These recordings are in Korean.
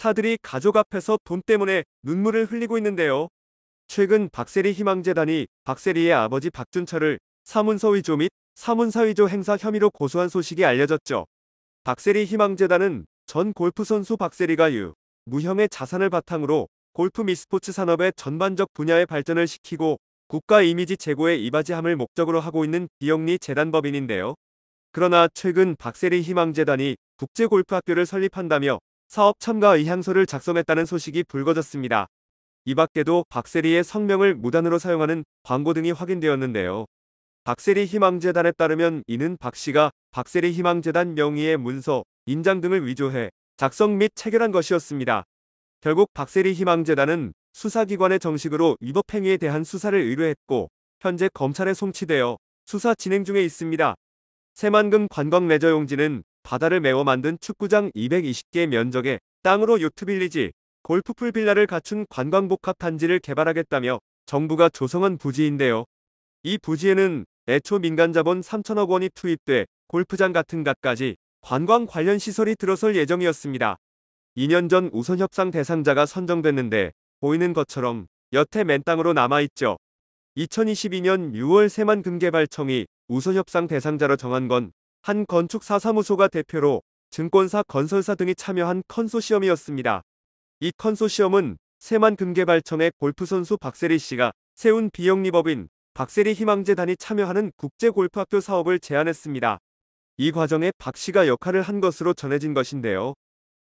스타들이 가족 앞에서 돈 때문에 눈물을 흘리고 있는데요. 최근 박세리 희망재단이 박세리의 아버지 박준철을 사문서 위조 및 사문서 위조 행사 혐의로 고소한 소식이 알려졌죠. 박세리 희망재단은 전 골프선수 박세리가 유, 무형의 자산을 바탕으로 골프 미스포츠 산업의 전반적 분야의 발전을 시키고 국가 이미지 제고에 이바지함을 목적으로 하고 있는 비영리 재단법인인데요. 그러나 최근 박세리 희망재단이 국제골프학교를 설립한다며 사업 참가 의향서를 작성했다는 소식이 불거졌습니다. 이 밖에도 박세리의 성명을 무단으로 사용하는 광고 등이 확인되었는데요. 박세리 희망재단에 따르면 이는 박 씨가 박세리 희망재단 명의의 문서, 인장 등을 위조해 작성 및 체결한 것이었습니다. 결국 박세리 희망재단은 수사기관의 정식으로 위법행위에 대한 수사를 의뢰했고 현재 검찰에 송치되어 수사 진행 중에 있습니다. 새만금 관광레저용지는 바다를 메워 만든 축구장 220개 면적에 땅으로 요트빌리지, 골프풀 빌라를 갖춘 관광복합 단지를 개발하겠다며 정부가 조성한 부지인데요. 이 부지에는 애초 민간 자본 3천억 원이 투입돼 골프장 같은 것까지 관광 관련 시설이 들어설 예정이었습니다. 2년 전 우선 협상 대상자가 선정됐는데 보이는 것처럼 여태 맨 땅으로 남아있죠. 2022년 6월 세만금개발청이 우선 협상 대상자로 정한 건한 건축사 사무소가 대표로 증권사 건설사 등이 참여한 컨소시엄이었습니다. 이 컨소시엄은 세만금개발청의 골프선수 박세리 씨가 세운 비영리법인 박세리 희망재단이 참여하는 국제골프학교 사업을 제안했습니다. 이 과정에 박 씨가 역할을 한 것으로 전해진 것인데요.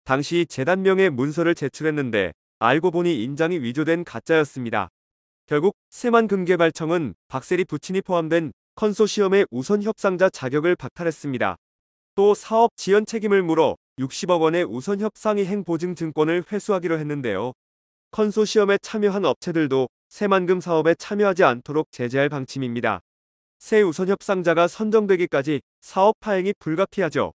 당시 재단명의 문서를 제출했는데 알고 보니 인장이 위조된 가짜였습니다. 결국 세만금개발청은 박세리 부친이 포함된 컨소시엄의 우선 협상자 자격을 박탈했습니다. 또 사업 지연 책임을 물어 60억 원의 우선 협상이 행보증 증권을 회수하기로 했는데요. 컨소시엄에 참여한 업체들도 새만금 사업에 참여하지 않도록 제재할 방침입니다. 새 우선 협상자가 선정되기까지 사업 파행이 불가피하죠.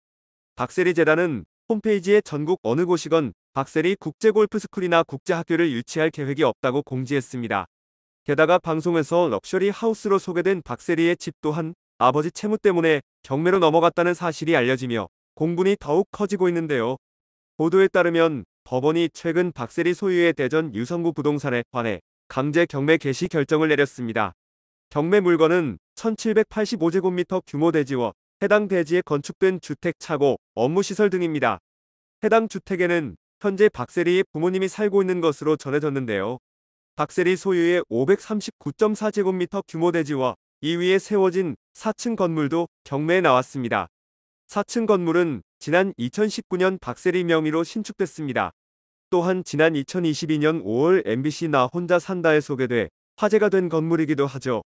박세리 재단은 홈페이지에 전국 어느 곳이건 박세리 국제골프스쿨이나 국제학교를 유치할 계획이 없다고 공지했습니다. 게다가 방송에서 럭셔리 하우스로 소개된 박세리의 집 또한 아버지 채무 때문에 경매로 넘어갔다는 사실이 알려지며 공분이 더욱 커지고 있는데요. 보도에 따르면 법원이 최근 박세리 소유의 대전 유성구 부동산에 관해 강제 경매 개시 결정을 내렸습니다. 경매 물건은 1785제곱미터 규모 대지와 해당 대지에 건축된 주택 차고, 업무시설 등입니다. 해당 주택에는 현재 박세리의 부모님이 살고 있는 것으로 전해졌는데요. 박세리 소유의 539.4제곱미터 규모 대지와 2위에 세워진 4층 건물도 경매에 나왔습니다. 4층 건물은 지난 2019년 박세리 명의로 신축됐습니다. 또한 지난 2022년 5월 MBC 나 혼자 산다에 소개돼 화제가 된 건물이기도 하죠.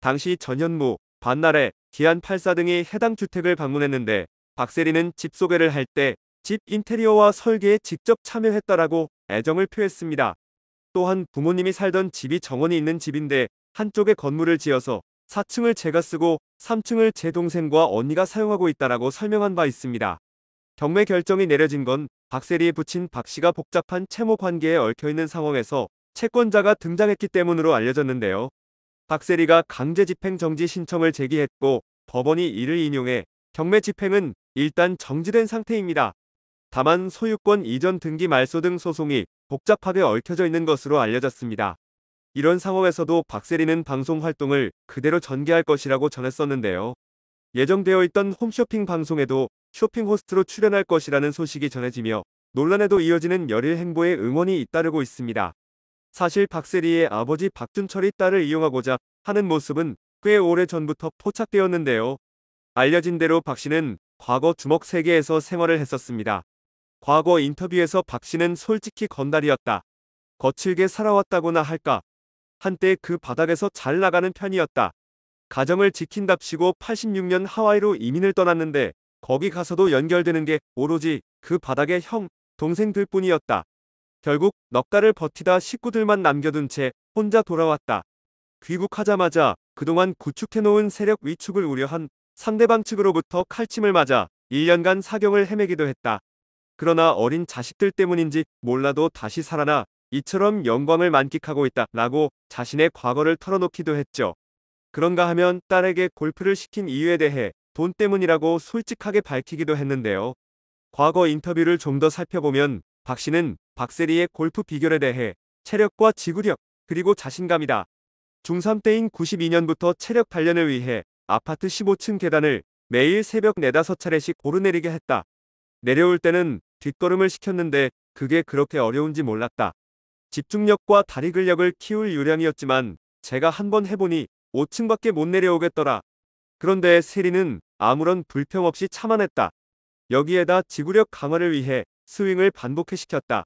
당시 전현무, 반나래, 기안 84 등이 해당 주택을 방문했는데 박세리는 집 소개를 할 때 집 인테리어와 설계에 직접 참여했다라고 애정을 표했습니다. 또한 부모님이 살던 집이 정원이 있는 집인데 한쪽에 건물을 지어서 4층을 제가 쓰고 3층을 제 동생과 언니가 사용하고 있다라고 설명한 바 있습니다. 경매 결정이 내려진 건 박세리의 부친 박씨가 복잡한 채무 관계에 얽혀있는 상황에서 채권자가 등장했기 때문으로 알려졌는데요. 박세리가 강제 집행 정지 신청을 제기했고 법원이 이를 인용해 경매 집행은 일단 정지된 상태입니다. 다만 소유권 이전 등기 말소 등 소송이 복잡하게 얽혀져 있는 것으로 알려졌습니다. 이런 상황에서도 박세리는 방송 활동을 그대로 전개할 것이라고 전했었는데요. 예정되어 있던 홈쇼핑 방송에도 쇼핑 호스트로 출연할 것이라는 소식이 전해지며 논란에도 이어지는 열일 행보에 응원이 잇따르고 있습니다. 사실 박세리의 아버지 박준철이 딸을 이용하고자 하는 모습은 꽤 오래 전부터 포착되었는데요. 알려진 대로 박 씨는 과거 주먹세계에서 생활을 했었습니다. 과거 인터뷰에서 박 씨는 솔직히 건달이었다. 거칠게 살아왔다고나 할까. 한때 그 바닥에서 잘 나가는 편이었다. 가정을 지킨답시고 86년 하와이로 이민을 떠났는데 거기 가서도 연결되는 게 오로지 그 바닥의 형, 동생들 뿐이었다. 결국 넉달을 버티다 식구들만 남겨둔 채 혼자 돌아왔다. 귀국하자마자 그동안 구축해놓은 세력 위축을 우려한 상대방 측으로부터 칼침을 맞아 1년간 사경을 헤매기도 했다. 그러나 어린 자식들 때문인지 몰라도 다시 살아나 이처럼 영광을 만끽하고 있다 라고 자신의 과거를 털어놓기도 했죠. 그런가 하면 딸에게 골프를 시킨 이유에 대해 돈 때문이라고 솔직하게 밝히기도 했는데요. 과거 인터뷰를 좀 더 살펴보면 박 씨는 박세리의 골프 비결에 대해 체력과 지구력 그리고 자신감이다. 중3 때인 92년부터 체력 단련을 위해 아파트 15층 계단을 매일 새벽 4-5차례씩 오르내리게 했다. 내려올 때는 뒷걸음을 시켰는데 그게 그렇게 어려운지 몰랐다. 집중력과 다리 근력을 키울 요량이었지만 제가 한 번 해보니 5층밖에 못 내려오겠더라. 그런데 세리는 아무런 불평 없이 참아냈다. 여기에다 지구력 강화를 위해 스윙을 반복해시켰다.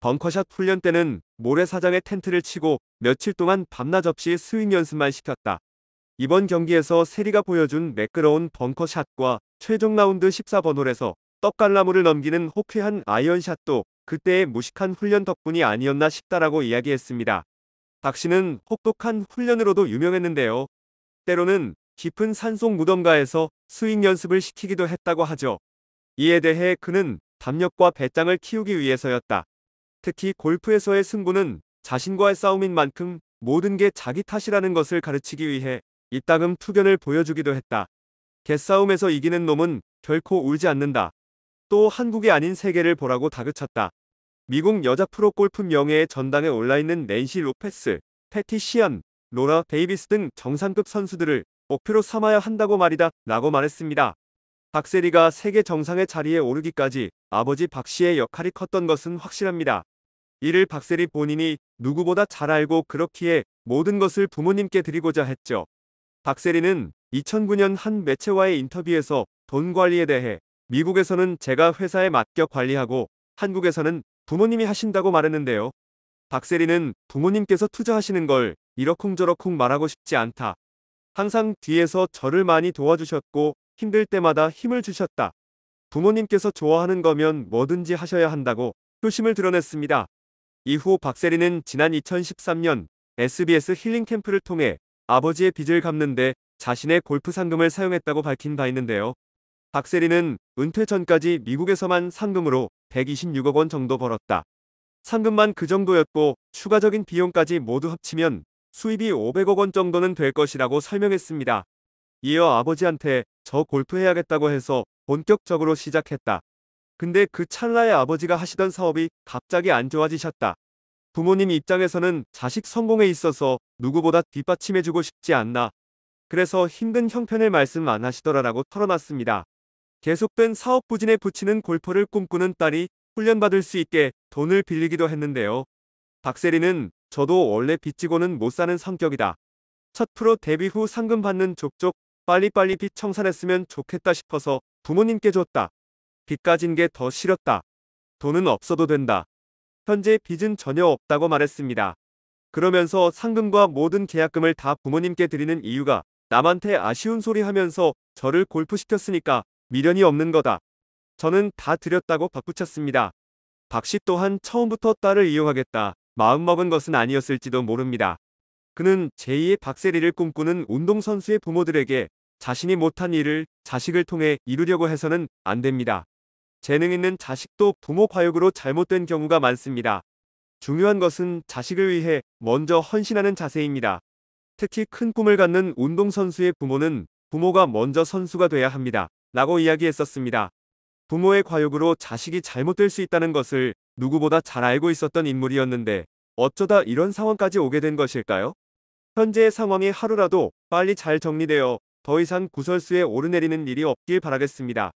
벙커샷 훈련 때는 모래사장에 텐트를 치고 며칠 동안 밤낮 없이 스윙 연습만 시켰다. 이번 경기에서 세리가 보여준 매끄러운 벙커샷과 최종 라운드 14번 홀에서 떡갈나무를 넘기는 호쾌한 아이언샷도 그때의 무식한 훈련 덕분이 아니었나 싶다라고 이야기했습니다. 박 씨는 혹독한 훈련으로도 유명했는데요. 때로는 깊은 산속 무덤가에서 스윙 연습을 시키기도 했다고 하죠. 이에 대해 그는 담력과 배짱을 키우기 위해서였다. 특히 골프에서의 승부는 자신과의 싸움인 만큼 모든 게 자기 탓이라는 것을 가르치기 위해 이따금 투견을 보여주기도 했다. 개싸움에서 이기는 놈은 결코 울지 않는다. 또 한국이 아닌 세계를 보라고 다그쳤다. 미국 여자 프로 골프 명예의 전당에 올라있는 낸시 로페스, 패티 시언, 로라 데이비스 등 정상급 선수들을 목표로 삼아야 한다고 말이다 라고 말했습니다. 박세리가 세계 정상의 자리에 오르기까지 아버지 박 씨의 역할이 컸던 것은 확실합니다. 이를 박세리 본인이 누구보다 잘 알고 그렇기에 모든 것을 부모님께 드리고자 했죠. 박세리는 2009년 한 매체와의 인터뷰에서 돈 관리에 대해 미국에서는 제가 회사에 맡겨 관리하고 한국에서는 부모님이 하신다고 말했는데요. 박세리는 부모님께서 투자하시는 걸 이러쿵저러쿵 말하고 싶지 않다. 항상 뒤에서 저를 많이 도와주셨고 힘들 때마다 힘을 주셨다. 부모님께서 좋아하는 거면 뭐든지 하셔야 한다고 효심을 드러냈습니다. 이후 박세리는 지난 2013년 SBS 힐링 캠프를 통해 아버지의 빚을 갚는데 자신의 골프 상금을 사용했다고 밝힌 바 있는데요. 박세리는 은퇴 전까지 미국에서만 상금으로 126억 원 정도 벌었다. 상금만 그 정도였고 추가적인 비용까지 모두 합치면 수입이 500억 원 정도는 될 것이라고 설명했습니다. 이어 아버지한테 저 골프 해야겠다고 해서 본격적으로 시작했다. 근데 그 찰나에 아버지가 하시던 사업이 갑자기 안 좋아지셨다. 부모님 입장에서는 자식 성공에 있어서 누구보다 뒷받침해주고 싶지 않나. 그래서 힘든 형편을 말씀 안 하시더라라고 털어놨습니다. 계속된 사업 부진에 부치는 골퍼를 꿈꾸는 딸이 훈련받을 수 있게 돈을 빌리기도 했는데요. 박세리는 저도 원래 빚지고는 못 사는 성격이다. 첫 프로 데뷔 후 상금 받는 족족 빨리빨리 빚 청산했으면 좋겠다 싶어서 부모님께 줬다. 빚 가진 게 더 싫었다. 돈은 없어도 된다. 현재 빚은 전혀 없다고 말했습니다. 그러면서 상금과 모든 계약금을 다 부모님께 드리는 이유가 남한테 아쉬운 소리 하면서 저를 골프시켰으니까 미련이 없는 거다. 저는 다 드렸다고 바꾸쳤습니다박씨 또한 처음부터 딸을 이용하겠다 마음먹은 것은 아니었을지도 모릅니다. 그는 제2의 박세리를 꿈꾸는 운동선수의 부모들에게 자신이 못한 일을 자식을 통해 이루려고 해서는 안 됩니다. 재능 있는 자식도 부모 과욕으로 잘못된 경우가 많습니다. 중요한 것은 자식을 위해 먼저 헌신하는 자세입니다. 특히 큰 꿈을 갖는 운동선수의 부모는 부모가 먼저 선수가 돼야 합니다. 라고 이야기했었습니다. 부모의 과욕으로 자식이 잘못될 수 있다는 것을 누구보다 잘 알고 있었던 인물이었는데 어쩌다 이런 상황까지 오게 된 것일까요? 현재의 상황이 하루라도 빨리 잘 정리되어 더 이상 구설수에 오르내리는 일이 없길 바라겠습니다.